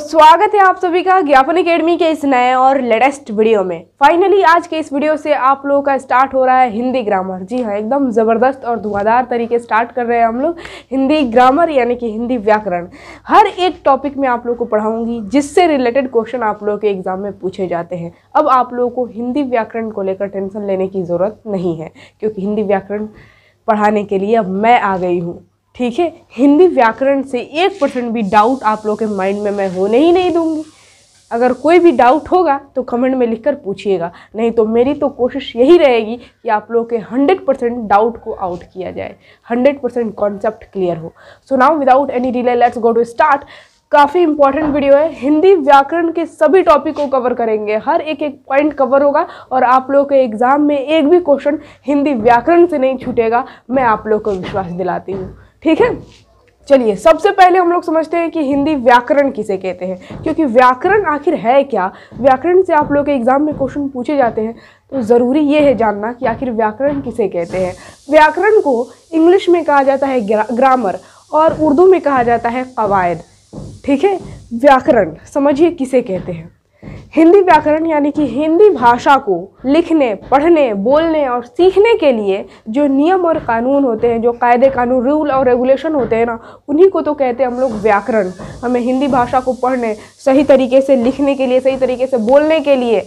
स्वागत है आप सभी का ज्ञापन अकेडमी के इस नए और लेटेस्ट वीडियो में फाइनली आज के इस वीडियो से आप लोगों का स्टार्ट हो रहा है हिंदी ग्रामर जी हाँ एकदम ज़बरदस्त और धुआंधार तरीके स्टार्ट कर रहे हैं हम लोग हिंदी ग्रामर यानी कि हिंदी व्याकरण हर एक टॉपिक में आप लोग को पढ़ाऊंगी जिससे रिलेटेड क्वेश्चन आप लोगों के एग्ज़ाम में पूछे जाते हैं अब आप लोगों को हिंदी व्याकरण को लेकर टेंशन लेने की ज़रूरत नहीं है क्योंकि हिंदी व्याकरण पढ़ाने के लिए अब मैं आ गई हूँ ठीक है हिंदी व्याकरण से एक परसेंट भी डाउट आप लोग के माइंड में मैं होने ही नहीं दूंगी अगर कोई भी डाउट होगा तो कमेंट में लिखकर पूछिएगा नहीं तो मेरी तो कोशिश यही रहेगी कि आप लोगों के 100 परसेंट डाउट को आउट किया जाए 100 परसेंट कॉन्सेप्ट क्लियर हो so now without any delay let's go to start काफ़ी इंपॉर्टेंट वीडियो है हिंदी व्याकरण के सभी टॉपिक को कवर करेंगे हर एक एक पॉइंट कवर होगा और आप लोग के एग्ज़ाम में एक भी क्वेश्चन हिंदी व्याकरण से नहीं छूटेगा मैं आप लोग को विश्वास दिलाती हूँ ठीक है चलिए सबसे पहले हम लोग समझते हैं कि हिंदी व्याकरण किसे कहते हैं क्योंकि व्याकरण आखिर है क्या व्याकरण से आप लोग के एग्ज़ाम में क्वेश्चन पूछे जाते हैं तो ज़रूरी ये है जानना कि आखिर व्याकरण किसे कहते हैं व्याकरण को इंग्लिश में कहा जाता है ग्रा, ग्रामर और उर्दू में कहा जाता है कवायद ठीक है व्याकरण समझिए किसे कहते हैं हिंदी व्याकरण यानी कि हिंदी भाषा को लिखने पढ़ने बोलने और सीखने के लिए जो नियम और कानून होते हैं जो कायदे कानून रूल और रेगुलेशन होते हैं ना उन्हीं को तो कहते हैं हम लोग व्याकरण हमें हिंदी भाषा को पढ़ने सही तरीके से लिखने के लिए सही तरीके से बोलने के लिए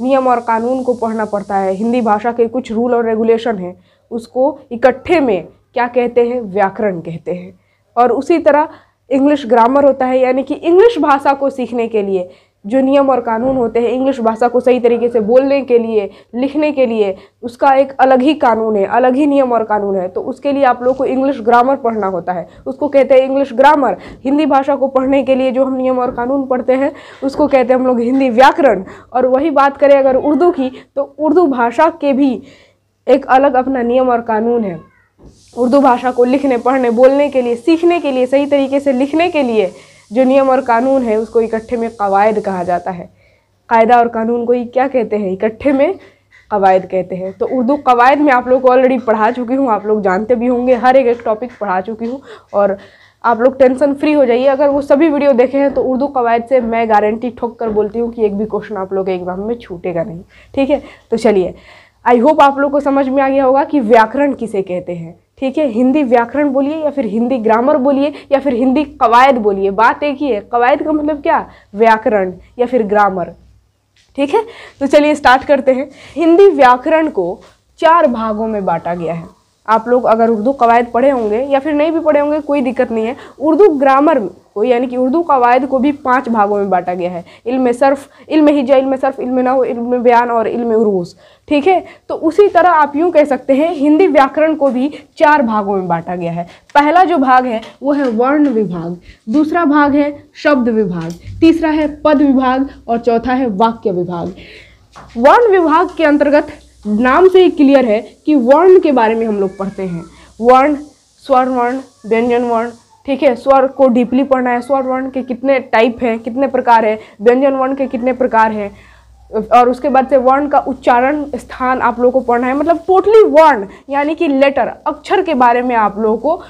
नियम और कानून को पढ़ना पड़ता है हिंदी भाषा के कुछ रूल और रेगुलेशन हैं उसको इकट्ठे में क्या कहते हैं व्याकरण कहते हैं और उसी तरह इंग्लिश ग्रामर होता है यानी कि इंग्लिश भाषा को सीखने के लिए जो नियम और कानून होते हैं इंग्लिश भाषा को सही तरीके से बोलने के लिए लिखने के लिए उसका एक अलग ही कानून है अलग ही नियम और कानून है तो उसके लिए आप लोग को इंग्लिश ग्रामर पढ़ना होता है उसको कहते हैं इंग्लिश ग्रामर हिंदी भाषा को पढ़ने के लिए जो हम नियम और कानून पढ़ते हैं उसको कहते हैं हम लोग हिंदी व्याकरण और वही बात करें अगर उर्दू की तो उर्दू भाषा के भी एक अलग अपना नियम और कानून है उर्दू भाषा को लिखने पढ़ने बोलने के लिए सीखने के लिए सही तरीके से लिखने के लिए जो नियम और कानून है उसको इकट्ठे में कवायद कहा जाता है कायदा और कानून को ये क्या कहते हैं इकट्ठे में कवायद कहते हैं तो उर्दू कवायद में आप लोग को ऑलरेडी पढ़ा चुकी हूँ आप लोग जानते भी होंगे हर एक एक टॉपिक पढ़ा चुकी हूँ और आप लोग टेंशन फ्री हो जाइए अगर वो सभी वीडियो देखे हैं तो उर्दू कवायद से मैं गारंटी ठोक कर बोलती हूँ कि एक भी क्वेश्चन आप लोग के एग्जाम में छूटेगा नहीं ठीक है तो चलिए आई होप आप लोग को समझ में आ गया होगा कि व्याकरण किसे कहते हैं ठीक है हिंदी व्याकरण बोलिए या फिर हिंदी ग्रामर बोलिए या फिर हिंदी कवायद बोलिए बात एक ही है कवायद का मतलब क्या व्याकरण या फिर ग्रामर ठीक है तो चलिए स्टार्ट करते हैं हिंदी व्याकरण को चार भागों में बांटा गया है आप लोग अगर उर्दू कवायद पढ़े होंगे या फिर नहीं भी पढ़े होंगे कोई दिक्कत नहीं है उर्दू ग्रामर को यानी कि उर्दू कवायद को भी पांच भागों में बांटा गया है इल्म सर्फ इल्म हिजा इल्म सर्फ इल्म नव इल्म बयान और इल्म उरूस ठीक है तो उसी तरह आप यूँ कह सकते हैं हिंदी व्याकरण को भी चार भागों में बांटा गया है पहला जो भाग है वो है वर्ण विभाग दूसरा भाग है शब्द विभाग तीसरा है पद विभाग और चौथा है वाक्य विभाग वर्ण विभाग के अंतर्गत नाम से ही क्लियर है कि वर्ण के बारे में हम लोग पढ़ते हैं वर्ण स्वर वर्ण व्यंजन वर्ण ठीक है स्वर को डीपली पढ़ना है स्वर वर्ण के कितने टाइप हैं कितने प्रकार हैं व्यंजन वर्ण के कितने प्रकार हैं और उसके बाद से वर्ण का उच्चारण स्थान आप लोगों को पढ़ना है मतलब टोटली वर्ण यानी कि लेटर अक्षर के बारे में आप लोगों को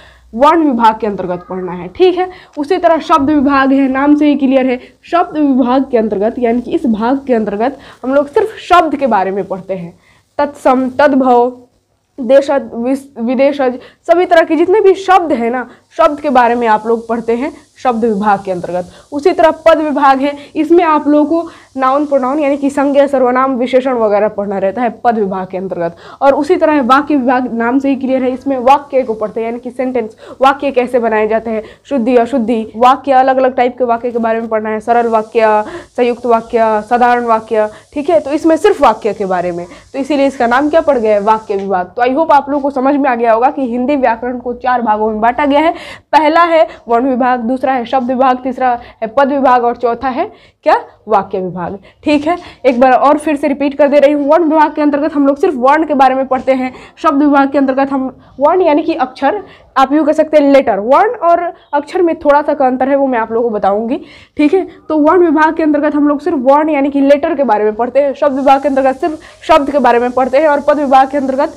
वर्ण विभाग के अंतर्गत पढ़ना है ठीक है उसी तरह शब्द विभाग है नाम से ही क्लियर है शब्द विभाग के अंतर्गत यानी कि इस भाग के अंतर्गत हम लोग सिर्फ शब्द के बारे में पढ़ते हैं तत्सम तद्भव देशज विदेशज सभी तरह के जितने भी शब्द हैं ना शब्द के बारे में आप लोग पढ़ते हैं शब्द विभाग के अंतर्गत उसी तरह पद विभाग है इसमें आप लोगों को नाउन प्रोनाउन यानी कि संज्ञा सर्वनाम विशेषण वगैरह पढ़ना रहता है पद विभाग के अंतर्गत और उसी तरह है वाक्य विभाग नाम से ही क्लियर है इसमें वाक्य को पढ़ते हैं यानी कि सेंटेंस वाक्य कैसे बनाए जाते हैं शुद्धि अशुद्धि वाक्य अलग अलग टाइप के वाक्य के बारे में पढ़ना है सरल वाक्य संयुक्त वाक्य साधारण वाक्य ठीक है तो इसमें सिर्फ वाक्य के बारे में तो इसीलिए इसका नाम क्या पड़ गया है वाक्य विभाग तो आई होप आप लोगों को समझ में आ गया होगा कि हिंदी व्याकरण को चार भागों में बांटा गया है पहला है वर्ण विभाग दूसरा दूसरा है शब्द विभाग तीसरा है पद विभाग और चौथा है क्या वाक्य विभाग ठीक है एक बार और फिर से रिपीट कर दे रही हूँ वर्ण विभाग के अंतर्गत हम लोग सिर्फ वर्ण के बारे में पढ़ते हैं शब्द विभाग के अंतर्गत हम वर्ण यानी कि अक्षर आप यूँ कह सकते हैं लेटर वर्ण और अक्षर में थोड़ा सा का अंतर है वो मैं आप लोगों को बताऊंगी ठीक है तो वर्ण विभाग के अंतर्गत हम लोग सिर्फ वर्ण यानी कि लेटर के बारे में पढ़ते हैं शब्द विभाग के अंतर्गत सिर्फ शब्द के बारे में पढ़ते हैं और पद विभाग के अंतर्गत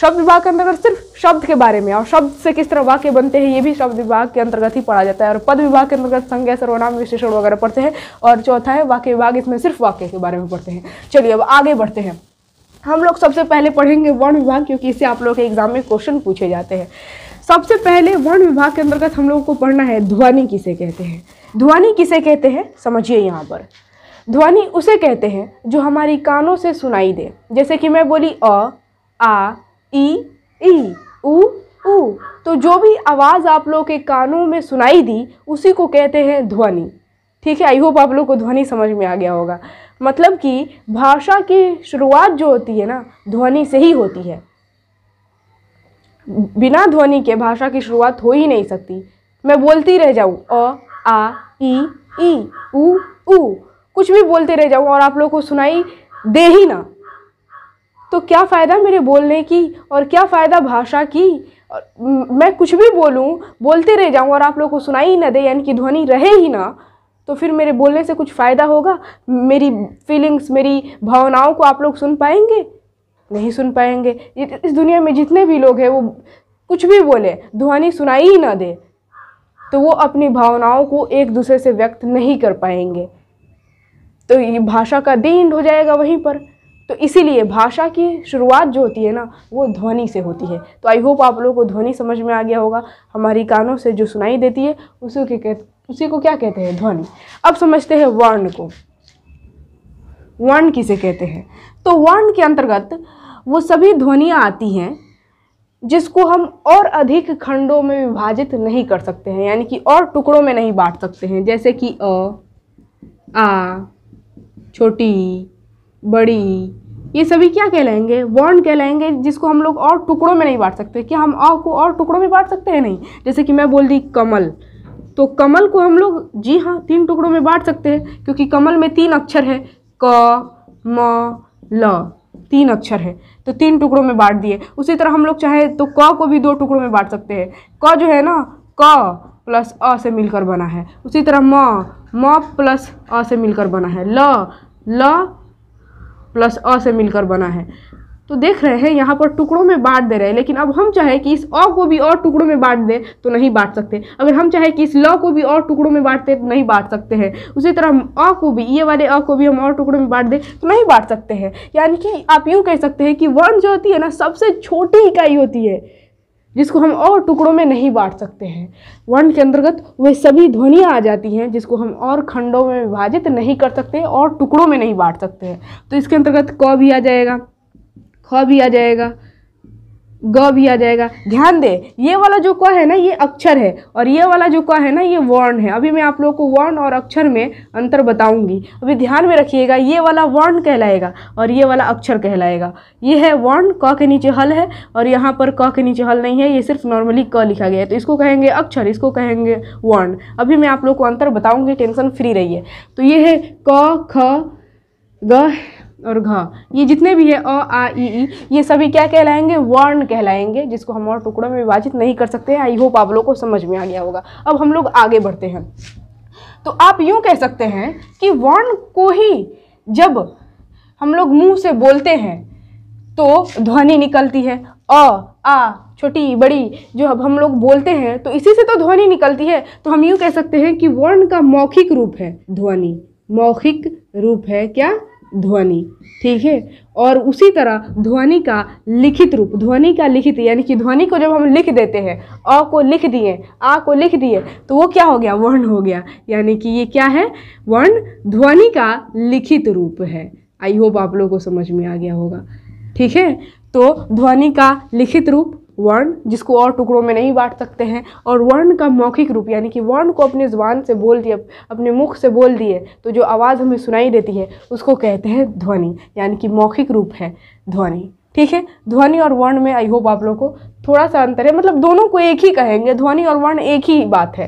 शब्द विभाग के अंतर्गत सिर्फ शब्द के बारे में और शब्द से किस तरह वाक्य बनते हैं ये भी शब्द विभाग के अंतर्गत ही पढ़ा जाता है और पद विभाग के अंतर्गत संज्ञा सर्वनाम विशेषण वगैरह पढ़ते हैं और चौथा है वाक्य विभाग इसमें सिर्फ वाक्य के बारे में पढ़ते हैं चलिए अब आगे बढ़ते हैं हम लोग सबसे पहले पढ़ेंगे वर्ण विभाग क्योंकि इससे आप लोग के एग्जाम में क्वेश्चन पूछे जाते हैं सबसे पहले वर्ण विभाग के अंतर्गत हम लोगों को पढ़ना है ध्वनि किसे कहते हैं ध्वनि किसे कहते हैं समझिए यहाँ पर ध्वनि उसे कहते हैं जो हमारी कानों से सुनाई दे जैसे कि मैं बोली अ आ ई ई उ उ तो जो भी आवाज़ आप लोग के कानों में सुनाई दी उसी को कहते हैं ध्वनि ठीक है आई होप आप लोग को ध्वनि समझ में आ गया होगा मतलब कि भाषा की शुरुआत जो होती है ना ध्वनि से ही होती है बिना ध्वनि के भाषा की शुरुआत हो ही नहीं सकती मैं बोलती रह जाऊँ अ आ ई ई उ, उ कुछ भी बोलते रह जाऊँ और आप लोग को सुनाई दे ही ना तो क्या फ़ायदा मेरे बोलने की और क्या फ़ायदा भाषा की मैं कुछ भी बोलूँ बोलते रह जाऊँ और आप लोग को सुनाई ही ना दे यानी कि ध्वनि रहे ही ना तो फिर मेरे बोलने से कुछ फ़ायदा होगा मेरी फीलिंग्स मेरी भावनाओं को आप लोग सुन पाएंगे नहीं सुन पाएंगे इस दुनिया में जितने भी लोग हैं वो कुछ भी बोले ध्वनि सुनाई ही ना दे तो वो अपनी भावनाओं को एक दूसरे से व्यक्त नहीं कर पाएंगे तो ये भाषा का दिन हो जाएगा वहीं पर तो इसीलिए भाषा की शुरुआत जो होती है ना वो ध्वनि से होती है तो आई होप आप लोगों को ध्वनि समझ में आ गया होगा हमारी कानों से जो सुनाई देती है उसी के उसी को क्या कहते हैं ध्वनि अब समझते हैं वर्ण को वर्ण किसे कहते हैं तो वर्ण के अंतर्गत वो सभी ध्वनियाँ आती हैं जिसको हम और अधिक खंडों में विभाजित नहीं कर सकते हैं यानी कि और टुकड़ों में नहीं बांट सकते हैं जैसे कि अ आ छोटी बड़ी ये सभी क्या कहलाएंगे वर्ण कहलाएंगे जिसको हम लोग और टुकड़ों में नहीं बांट सकते क्या हम अ को और टुकड़ों में बांट सकते हैं नहीं जैसे कि मैं बोल दी कमल तो कमल को हम लोग जी हाँ तीन टुकड़ों में बांट सकते हैं क्योंकि कमल में तीन अक्षर है क म ल तीन अक्षर है तो तीन टुकड़ों में बांट दिए उसी तरह हम लोग चाहे तो क को भी दो टुकड़ों में बांट सकते हैं क जो है ना क प्लस अ से मिलकर बना है उसी तरह म म प्लस अ से मिलकर बना है ल ल प्लस अ से मिलकर बना है तो देख रहे हैं यहाँ पर टुकड़ों में बांट दे रहे हैं लेकिन अब हम चाहे कि इस अ को भी और टुकड़ों में बांट दें तो नहीं बांट सकते अगर हम चाहे कि इस ल को भी और टुकड़ों में बांटते तो नहीं बांट सकते हैं उसी तरह हम अ को भी ये वाले अ को भी हम और टुकड़ों में बांट दें तो नहीं बांट सकते हैं यानी कि आप यूँ कह सकते हैं कि वर्ण जो होती है ना सबसे छोटी इकाई होती है जिसको हम और टुकड़ों में नहीं बांट सकते हैं वर्ण के अंतर्गत वे सभी ध्वनियाँ आ जाती हैं जिसको हम और खंडों में विभाजित नहीं कर सकते और टुकड़ों में नहीं बांट सकते हैं तो इसके अंतर्गत क भी आ जाएगा ख भी आ जाएगा ग भी आ जाएगा ध्यान दे ये वाला जो क है ना ये अक्षर है और ये वाला जो क है ना ये वर्ण है अभी मैं आप लोगों को वर्ण और अक्षर में अंतर बताऊंगी अभी ध्यान में रखिएगा ये वाला वर्ण कहलाएगा और ये वाला अक्षर कहलाएगा ये है वर्ण क के नीचे हल है और यहाँ पर क के नीचे हल नहीं है ये सिर्फ नॉर्मली क लिखा गया है तो इसको कहेंगे अक्षर इसको कहेंगे वर्ण अभी मैं आप लोग को अंतर बताऊँगी टेंशन फ्री रहिए तो ये है क ख ग और घ ये जितने भी है अ आ ई ई ये सभी क्या कहलाएंगे वर्ण कहलाएंगे जिसको हम और टुकड़ों में विभाजित नहीं कर सकते हैं आई होप आप लोग को समझ में आ गया होगा अब हम लोग आगे बढ़ते हैं तो आप यूँ कह सकते हैं कि वर्ण को ही जब हम लोग मुँह से बोलते हैं तो ध्वनि निकलती है अ आ छोटी बड़ी जो अब हम लोग बोलते हैं तो इसी से तो ध्वनि निकलती है तो हम यूँ कह सकते हैं कि वर्ण का मौखिक रूप है ध्वनि मौखिक रूप है क्या ध्वनि ठीक है और उसी तरह ध्वनि का लिखित रूप ध्वनि का लिखित यानी कि ध्वनि को जब हम लिख देते हैं अ को लिख दिए आ को लिख दिए तो वो क्या हो गया वर्ण हो गया यानी कि ये क्या है वर्ण ध्वनि का लिखित रूप है आई होप आप लोगों को समझ में आ गया होगा ठीक है तो ध्वनि का लिखित रूप वर्ण जिसको और टुकड़ों में नहीं बांट सकते हैं और वर्ण का मौखिक रूप यानी कि वर्ण को अपने ज़ुबान से बोल दिए अपने मुख से बोल दिए तो जो आवाज़ हमें सुनाई देती है उसको कहते हैं ध्वनि यानी कि मौखिक रूप है ध्वनि ठीक है ध्वनि और वर्ण में आई होप आप लोगों को थोड़ा सा अंतर है मतलब दोनों को एक ही कहेंगे ध्वनि और वर्ण एक ही बात है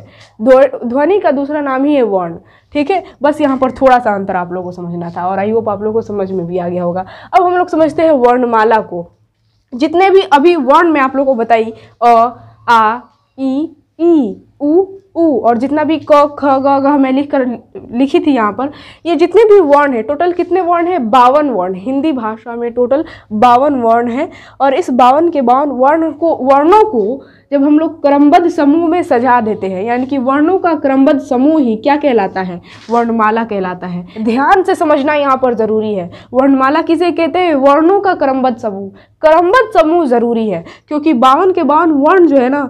ध्वनि का दूसरा नाम ही है वर्ण ठीक है बस यहाँ पर थोड़ा सा अंतर आप लोगों को समझना था और आई होप आप लोगों को समझ में भी आ गया होगा अब हम लोग समझते हैं वर्णमाला को जितने भी अभी वर्ण में आप लोगों को बताई अ आ ई ई उ उ और जितना भी क ख ग ग मैं लिख कर लिखी थी यहाँ पर ये जितने भी वर्ण हैं टोटल कितने वर्ण हैं बावन वर्ण हिंदी भाषा में टोटल बावन वर्ण हैं और इस बावन के बावन वर्ण को वर्णों को जब हम लोग क्रमबद्ध समूह में सजा देते हैं यानी कि वर्णों का क्रमबद्ध समूह ही क्या कहलाता है वर्णमाला कहलाता है ध्यान से समझना यहाँ पर ज़रूरी है वर्णमाला किसे कहते हैं वर्णों का क्रमबद्ध समूह क्रमबद्ध समूह ज़रूरी है क्योंकि बावन के बावन वर्ण जो है ना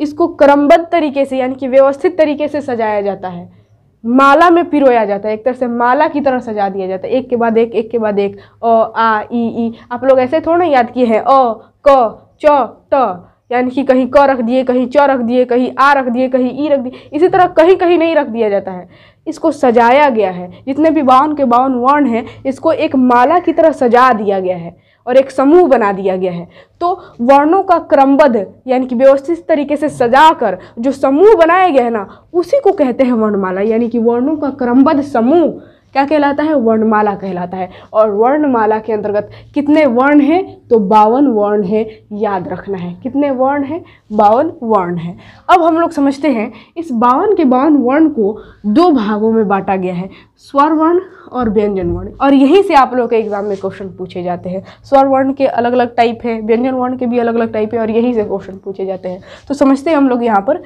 इसको क्रमबद्ध तरीके से यानी कि व्यवस्थित तरीके से सजाया जाता है माला में पिरोया जाता है एक तरह से माला की तरह सजा दिया जाता है एक के बाद एक एक के बाद एक अ आ ई ई आप लोग ऐसे थोड़ा याद किए हैं अ क च त यानी कि कहीं क रख दिए कहीं च रख दिए कहीं आ रख दिए कहीं ई रख दिए इसी तरह कहीं कहीं नहीं रख दिया जाता है इसको सजाया गया है जितने भी बावन के बावन वर्ण हैं इसको एक माला की तरह सजा दिया गया है और एक समूह बना दिया गया है तो वर्णों का क्रमबद्ध यानी कि व्यवस्थित तरीके से सजा कर जो समूह बनाया गया है ना उसी को कहते हैं वर्णमाला यानी कि वर्णों का क्रमबद्ध समूह क्या कहलाता है वर्णमाला कहलाता है और वर्णमाला के अंतर्गत कितने वर्ण हैं तो बावन वर्ण हैं याद रखना है कितने वर्ण हैं बावन वर्ण हैं अब हम लोग समझते हैं इस बावन के बावन वर्ण को दो भागों में बांटा गया है स्वर वर्ण और व्यंजन वर्ण और यहीं से आप लोग के एग्जाम में क्वेश्चन पूछे जाते हैं स्वर वर्ण के अलग अलग टाइप है व्यंजन वर्ण के भी अलग अलग टाइप है और यहीं से क्वेश्चन पूछे जाते हैं तो समझते हैं हम लोग यहाँ पर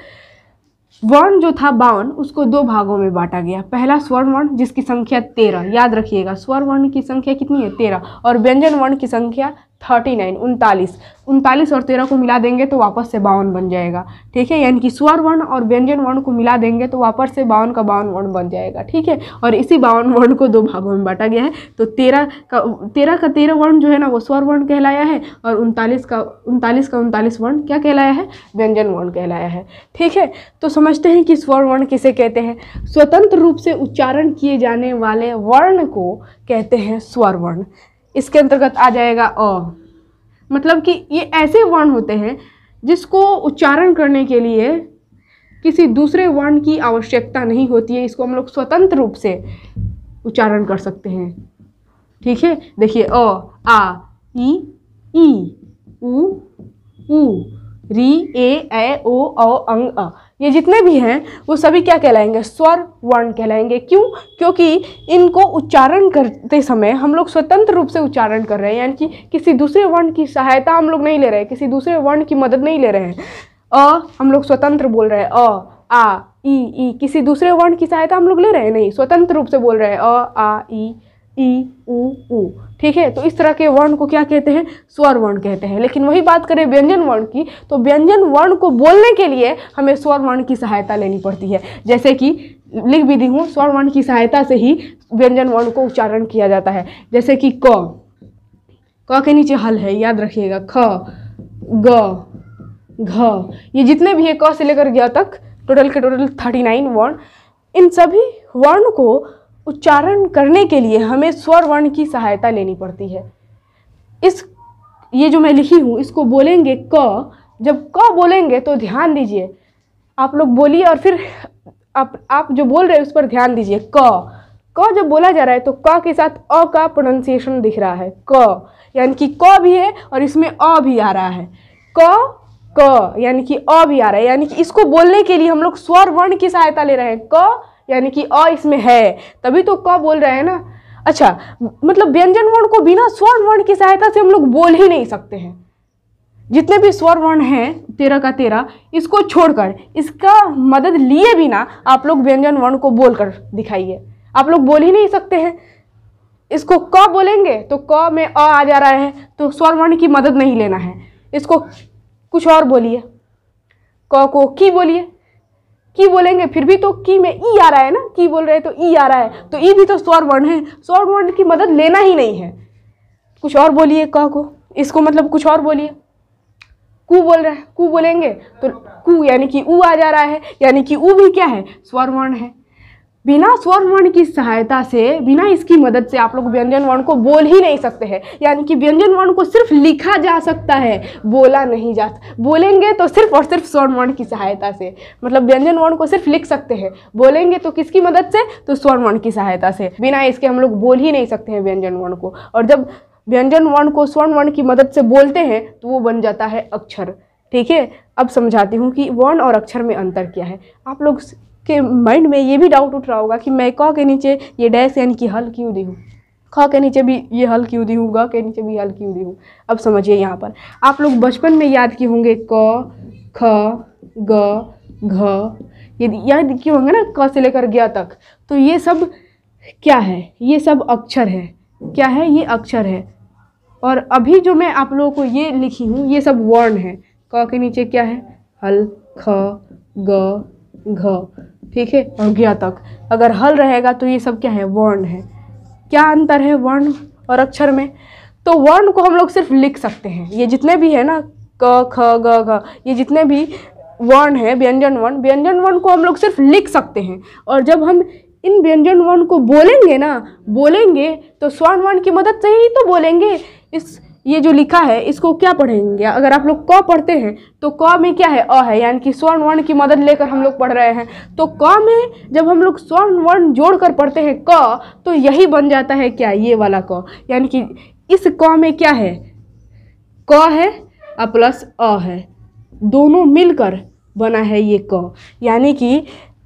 वर्ण जो था बावन उसको दो भागों में बांटा गया पहला स्वर वर्ण जिसकी संख्या तेरह याद रखिएगा स्वर वर्ण की संख्या कितनी है तेरह और व्यंजन वर्ण की संख्या थर्टी नाइन उनतालीस उनतालीस और तेरह को मिला देंगे तो वापस से बावन बन जाएगा ठीक है यानी कि स्वर वर्ण और व्यंजन वर्ण को मिला देंगे तो वापस से बावन का बावन वर्ण बन जाएगा ठीक है और इसी बावन वर्ण को दो भागों में बांटा गया है तो तेरह का तेरह का तेरह वर्ण जो है ना वो स्वर वर्ण कहलाया है और उनतालीस का उनतालीस का उनतालीस वर्ण क्या कहलाया है व्यंजन वर्ण कहलाया है ठीक है तो समझते हैं कि स्वर वर्ण किसे कहते हैं स्वतंत्र रूप से उच्चारण किए जाने वाले वर्ण को कहते हैं स्वर वर्ण इसके अंतर्गत आ जाएगा अ मतलब कि ये ऐसे वर्ण होते हैं जिसको उच्चारण करने के लिए किसी दूसरे वर्ण की आवश्यकता नहीं होती है इसको हम लोग स्वतंत्र रूप से उच्चारण कर सकते हैं ठीक है देखिए अ आ ई ई उ ऊ री ए ए ओ अंग अ ये जितने भी हैं वो सभी क्या कहलाएंगे स्वर वर्ण कहलाएंगे क्यों क्योंकि इनको उच्चारण करते समय हम लोग स्वतंत्र रूप से उच्चारण कर रहे हैं यानी कि किसी दूसरे वर्ण की सहायता हम लोग नहीं ले रहे किसी दूसरे वर्ण की मदद नहीं ले रहे हैं अ हम लोग स्वतंत्र बोल रहे हैं अ आ ई ई किसी दूसरे वर्ण की सहायता हम लोग ले रहे हैं नहीं स्वतंत्र रूप से बोल रहे हैं अ आ ई ई उ ऊ ठीक है तो इस तरह के वर्ण को क्या कहते हैं स्वर वर्ण कहते हैं लेकिन वही बात करें व्यंजन वर्ण की तो व्यंजन वर्ण को बोलने के लिए हमें स्वर वर्ण की सहायता लेनी पड़ती है जैसे कि लिख विधि हूँ स्वर वर्ण की सहायता से ही व्यंजन वर्ण को उच्चारण किया जाता है जैसे कि क क के नीचे हल है याद रखिएगा ख ग घ ये जितने भी है क से लेकर ग तक टोटल के टोटल थर्टी नाइन वर्ण इन सभी वर्ण को उच्चारण करने के लिए हमें स्वर वर्ण की सहायता लेनी पड़ती है इस ये जो मैं लिखी हूँ इसको बोलेंगे क जब क बोलेंगे तो ध्यान दीजिए आप लोग बोलिए और फिर आप आप जो बोल रहे हैं उस पर ध्यान दीजिए क क जब बोला जा रहा है तो क के साथ अ का प्रोनाउंसिएशन दिख रहा है क यानी कि क भी है और इसमें अ भी आ रहा है क क यानी कि अ भी आ रहा है यानी कि इसको बोलने के लिए हम लोग स्वर वर्ण की सहायता ले रहे हैं क यानी कि अ इसमें है तभी तो क बोल रहे हैं ना अच्छा मतलब व्यंजन वर्ण को बिना स्वर्ण वर्ण की सहायता से हम लोग बोल ही नहीं सकते हैं जितने भी स्वर वर्ण हैं तेरह का तेरह इसको छोड़कर इसका मदद लिए बिना आप लोग व्यंजन वर्ण को बोल कर दिखाइए आप लोग बोल ही नहीं सकते हैं इसको क बोलेंगे तो क में अ आ जा रहा है तो स्वर वर्ण की मदद नहीं लेना है इसको कुछ और बोलिए क को की बोलिए की बोलेंगे फिर भी तो की में ई आ रहा है ना की बोल रहे हैं तो ई आ रहा है तो ई भी तो स्वर वर्ण है स्वर वर्ण की मदद लेना ही नहीं है कुछ और बोलिए क को इसको मतलब कुछ और बोलिए कु बोल रहे हैं कु बोलेंगे तो कु यानी कि ऊ आ जा रहा है यानी कि ऊ भी क्या है स्वर वर्ण है बिना स्वर वर्ण की सहायता से बिना इसकी मदद से आप लोग व्यंजन वर्ण को बोल ही नहीं सकते हैं यानी कि व्यंजन वर्ण को सिर्फ लिखा जा सकता है बोला नहीं जा बोलेंगे तो सिर्फ और सिर्फ स्वर वर्ण की सहायता से मतलब व्यंजन वर्ण को सिर्फ लिख सकते हैं बोलेंगे तो किसकी मदद से तो स्वर वर्ण की सहायता से बिना इसके हम लोग बोल ही नहीं सकते हैं व्यंजन वर्ण को और जब व्यंजन वर्ण को स्वर्ण वर्ण की मदद से बोलते हैं तो वो बन जाता है अक्षर ठीक है अब समझाती हूँ कि वर्ण और अक्षर में अंतर क्या है आप लोग के माइंड में ये भी डाउट उठ रहा होगा कि मैं क के नीचे ये डैश यानी कि हल क्यों दी हूँ ख के नीचे भी ये हल क्यों दी हूँ ग के नीचे भी हल क्यों दी हूँ अब समझिए यहाँ पर आप लोग बचपन में याद किए होंगे क ख ग घ याद किए होंगे ना क से लेकर ज्ञा तक तो ये सब क्या है ये सब अक्षर है क्या है ये अक्षर है और अभी जो मैं आप लोगों को ये लिखी हूँ ये सब वर्ण है क के नीचे क्या है हल ख ग घ ठीक है और तक अगर हल रहेगा तो ये सब क्या है वर्ण है क्या अंतर है वर्ण और अक्षर में तो वर्ण को हम लोग सिर्फ लिख सकते हैं ये जितने भी है ना क ख ग घ ये जितने भी वर्ण है व्यंजन वर्ण व्यंजन वर्ण को हम लोग सिर्फ लिख सकते हैं और जब हम इन व्यंजन वर्ण को बोलेंगे ना बोलेंगे तो स्वर्ण वर्ण की मदद से ही तो बोलेंगे इस ये जो लिखा है इसको क्या पढ़ेंगे अगर आप लोग क पढ़ते हैं तो क में क्या है अ है यानी कि स्वर्ण वर्ण की मदद लेकर हम लोग पढ़ रहे हैं तो क में जब हम लोग स्वर्ण वर्ण जोड़ कर पढ़ते हैं क तो यही बन जाता है क्या ये वाला क यानी कि इस क में क्या है क है और प्लस अ है दोनों मिलकर बना है ये क यानी कि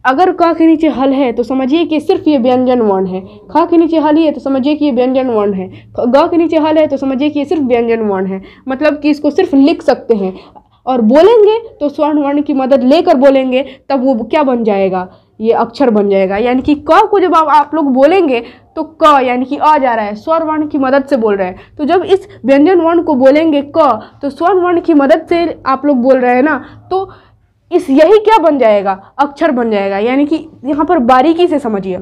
अगर क के नीचे हल है तो समझिए कि सिर्फ ये व्यंजन वर्ण है ख के नीचे हल ही है तो समझिए कि ये व्यंजन वर्ण है ग के नीचे हल है तो समझिए कि ये सिर्फ व्यंजन वर्ण है मतलब कि इसको सिर्फ लिख सकते हैं और बोलेंगे तो स्वर्ण वर्ण की मदद लेकर बोलेंगे तब वो क्या बन जाएगा ये अक्षर बन जाएगा यानी कि क को जब आप आप लोग बोलेंगे तो क यानी कि आ जा रहा है स्वर वर्ण की मदद से बोल रहे हैं तो जब इस व्यंजन वर्ण को बोलेंगे क तो स्वर्ण वर्ण की मदद से आप लोग बोल रहे हैं ना तो इस यही क्या बन जाएगा अक्षर बन जाएगा यानी कि यहाँ पर बारीकी से समझिए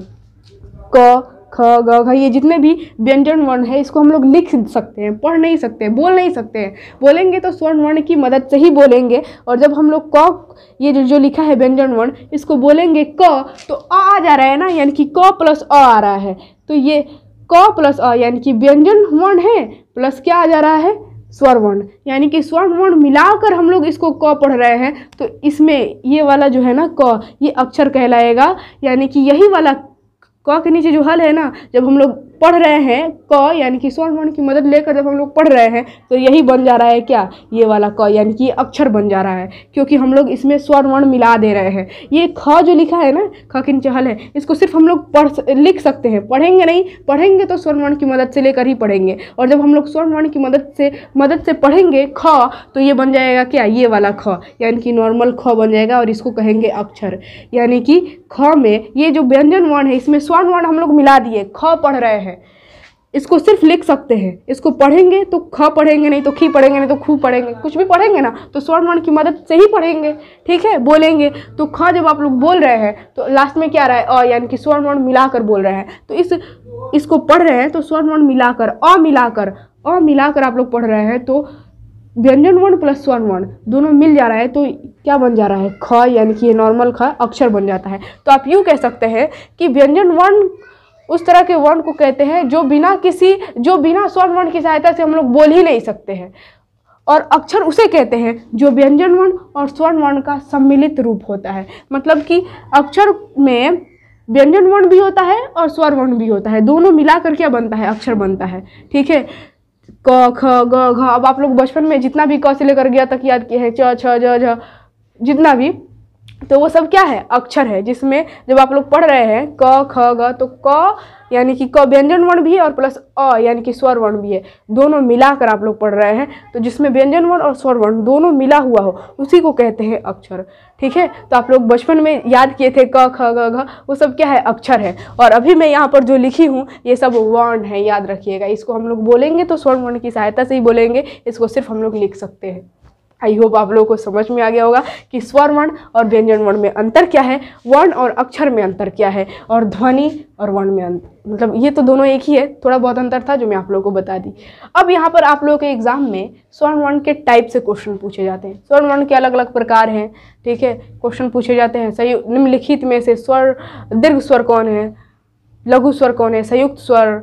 क ख ग घ ये जितने भी व्यंजन वर्ण है इसको हम लोग लिख सकते हैं पढ़ नहीं सकते हैं बोल नहीं सकते हैं बोलेंगे तो स्वर्ण वर्ण की मदद से ही बोलेंगे और जब हम लोग क ये जो जो लिखा है व्यंजन वर्ण इसको बोलेंगे क तो अ आ जा रहा है ना यानी कि क प्लस अ आ रहा है तो ये क प्लस अ यानी कि व्यंजन वर्ण है प्लस क्या आ जा रहा है स्वरवर्ण यानी कि स्वर वर्ण मिलाकर हम लोग इसको क पढ़ रहे हैं तो इसमें ये वाला जो है ना क ये अक्षर कहलाएगा यानी कि यही वाला क के नीचे जो हल है ना जब हम लोग पढ़ रहे हैं क यानी कि स्वर्ण वर्ण की मदद लेकर जब हम लोग पढ़ रहे हैं तो यही बन जा रहा है क्या ये वाला क यानी कि अक्षर बन जा रहा है क्योंकि हम लोग इसमें स्वर्ण वर्ण मिला दे रहे हैं ये ख जो लिखा है ना ख किन चहल है इसको सिर्फ हम लोग पढ़ लिख सकते हैं पढ़ेंगे नहीं पढ़ेंगे तो स्वर्ण वर्ण की मदद से लेकर ही पढ़ेंगे और जब हम लोग स्वर्ण वर्ण की मदद से मदद से पढ़ेंगे ख तो ये बन जाएगा क्या ये वाला ख यानी कि नॉर्मल ख बन जाएगा और इसको कहेंगे अक्षर यानी कि ख में ये जो व्यंजन वर्ण है इसमें स्वर्ण वर्ण हम लोग मिला दिए ख पढ़ रहे हैं हैं इसको सिर्फ लिख सकते हैं इसको पढ़ेंगे तो ख पढ़ेंगे नहीं तो खी पढ़ेंगे नहीं तो खू पढ़ेंगे कुछ भी पढ़ेंगे ना तो स्वर्ण वर्ण की मदद से ही पढ़ेंगे ठीक है बोलेंगे तो ख जब आप लोग बोल रहे हैं तो लास्ट में क्या रहा है अ यानी कि स्वर्ण वर्ण मिलाकर बोल रहे हैं तो इस इसको पढ़ रहे हैं तो स्वर्ण वर्ण मिलाकर अ मिलाकर अ मिलाकर आप लोग पढ़ रहे हैं तो व्यंजन वर्ण प्लस स्वर्ण वर्ण दोनों मिल जा रहा है तो क्या बन जा रहा है ख यानी कि ये नॉर्मल ख अक्षर बन जाता है तो आप यूँ कह सकते हैं कि व्यंजन वर्ण उस तरह के वर्ण को कहते हैं जो बिना किसी जो बिना स्वर्ण वर्ण की सहायता से हम लोग बोल ही नहीं सकते हैं और अक्षर उसे कहते हैं जो व्यंजन वर्ण और स्वर्ण वर्ण का सम्मिलित रूप होता है मतलब कि अक्षर में व्यंजन वर्ण भी होता है और स्वर वर्ण भी होता है दोनों मिला कर क्या बनता है अक्षर बनता है ठीक है क ख ग घ अब आप लोग बचपन में जितना भी क से लेकर गया तक याद किए हैं छ छ जितना भी तो वो सब क्या है अक्षर है जिसमें जब आप लोग पढ़ रहे हैं क ख ग तो क यानी कि क व्यंजन वर्ण भी है और प्लस अ यानी कि स्वर वर्ण भी है दोनों मिलाकर आप लोग पढ़ रहे हैं तो जिसमें व्यंजन वर्ण और स्वर वर्ण दोनों मिला हुआ हो उसी को कहते हैं अक्षर ठीक है तो आप लोग बचपन में याद किए थे क ख ग घ वो सब क्या है अक्षर है और अभी मैं यहाँ पर जो लिखी हूँ ये सब वर्ण है याद रखिएगा इसको हम लोग बोलेंगे तो स्वर्ण वर्ण की सहायता से ही बोलेंगे इसको सिर्फ हम लोग लिख सकते हैं आई होप आप लोगों को समझ में आ गया होगा कि स्वर वर्ण और व्यंजन वर्ण में अंतर क्या है वर्ण और अक्षर में अंतर क्या है और ध्वनि और वर्ण में अंतर मतलब ये तो दोनों एक ही है थोड़ा बहुत अंतर था जो मैं आप लोगों को बता दी अब यहाँ पर आप लोगों के एग्जाम में स्वर्ण वर्ण के टाइप से क्वेश्चन पूछे जाते हैं स्वर्ण वर्ण के अलग अलग प्रकार हैं ठीक है क्वेश्चन पूछे जाते हैं सही निम्नलिखित में से स्वर दीर्घ स्वर कौन है लघु स्वर कौन है संयुक्त स्वर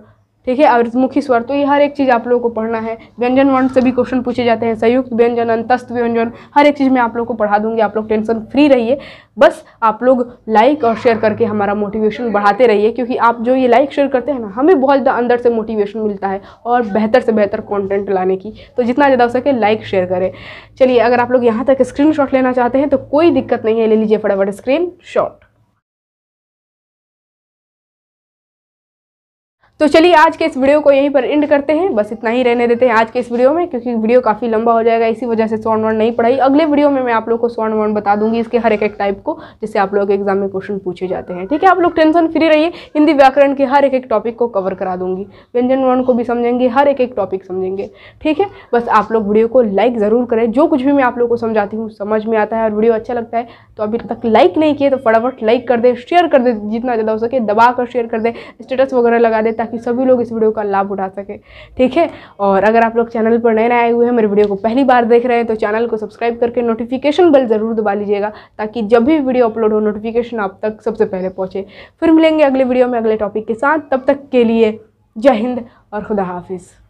ठीक है अवृतमुखी स्वर तो ये हर एक चीज़ आप लोगों को पढ़ना है व्यंजन वर्ण से भी क्वेश्चन पूछे जाते हैं संयुक्त व्यंजन अंतस्थ व्यंजन हर एक चीज़ मैं आप लोग को पढ़ा दूंगी आप लोग टेंशन फ्री रहिए बस आप लोग लाइक और शेयर करके हमारा मोटिवेशन बढ़ाते रहिए क्योंकि आप जो ये लाइक शेयर करते हैं ना हमें बहुत ज़्यादा अंदर से मोटिवेशन मिलता है और बेहतर से बेहतर कॉन्टेंट लाने की तो जितना ज़्यादा हो सके लाइक शेयर करें चलिए अगर आप लोग यहाँ तक स्क्रीन लेना चाहते हैं तो कोई दिक्कत नहीं है ले लीजिए फटाफट स्क्रीन शॉट तो चलिए आज के इस वीडियो को यहीं पर एंड करते हैं बस इतना ही रहने देते हैं आज के इस वीडियो में क्योंकि वीडियो काफ़ी लंबा हो जाएगा इसी वजह से स्वर्ण वर्ण नहीं पढ़ाई अगले वीडियो में मैं आप लोग को स्वर्ण वर्ण बता दूंगी इसके हर एक एक टाइप को जिससे आप लोग एग्जाम में क्वेश्चन पूछे जाते हैं ठीक है आप लोग टेंशन फ्री रहिए हिंदी व्याकरण के हर एक एक टॉपिक को कवर करा दूंगी व्यंजन वर्ण को भी समझेंगे हर एक एक टॉपिक समझेंगे ठीक है बस आप लोग वीडियो को लाइक ज़रूर करें जो कुछ भी मैं आप लोग को समझाती हूँ समझ में आता है और वीडियो अच्छा लगता है तो अभी तक लाइक नहीं किए तो फटाफट लाइक कर दे शेयर कर दे जितना ज़्यादा हो सके दबा कर शेयर कर दे स्टेटस वगैरह लगा दे ताकि सभी लोग इस वीडियो का लाभ उठा सकें ठीक है और अगर आप लोग चैनल पर नए नए आए हुए हैं मेरे वीडियो को पहली बार देख रहे हैं तो चैनल को सब्सक्राइब करके नोटिफिकेशन बेल ज़रूर दबा लीजिएगा ताकि जब भी वीडियो अपलोड हो नोटिफिकेशन आप तक सबसे पहले पहुँचे फिर मिलेंगे अगले वीडियो में अगले टॉपिक के साथ तब तक के लिए जय हिंद और खुदा हाफिज़